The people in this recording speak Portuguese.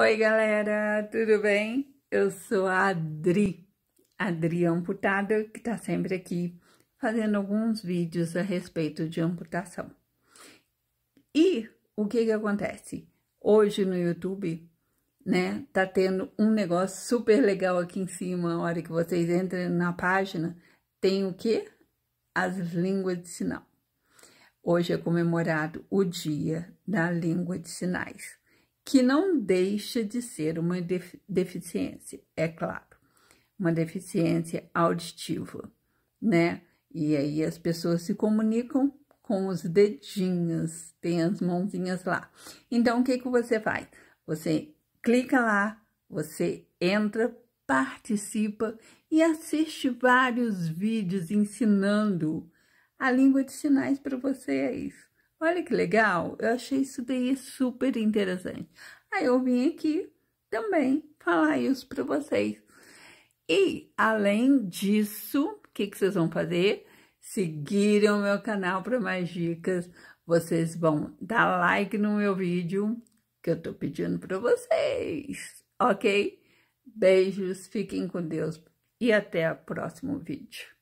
Oi, galera, tudo bem? Eu sou a Adri, Adri Amputada, que tá sempre aqui fazendo alguns vídeos a respeito de amputação. E o que que acontece? Hoje no YouTube, né, tá tendo um negócio super legal aqui em cima, a hora que vocês entram na página, tem o quê? As línguas de sinal. Hoje é comemorado o Dia da Língua de Sinais que não deixa de ser uma deficiência, é claro, uma deficiência auditiva, né? E aí as pessoas se comunicam com os dedinhos, tem as mãozinhas lá. Então, o que, que você faz? Você clica lá, você entra, participa e assiste vários vídeos ensinando a língua de sinais para vocês. É Olha que legal, eu achei isso daí super interessante. Aí eu vim aqui também falar isso para vocês. E, além disso, o que, que vocês vão fazer? Seguirem o meu canal para mais dicas. Vocês vão dar like no meu vídeo que eu tô pedindo para vocês, ok? Beijos, fiquem com Deus e até o próximo vídeo.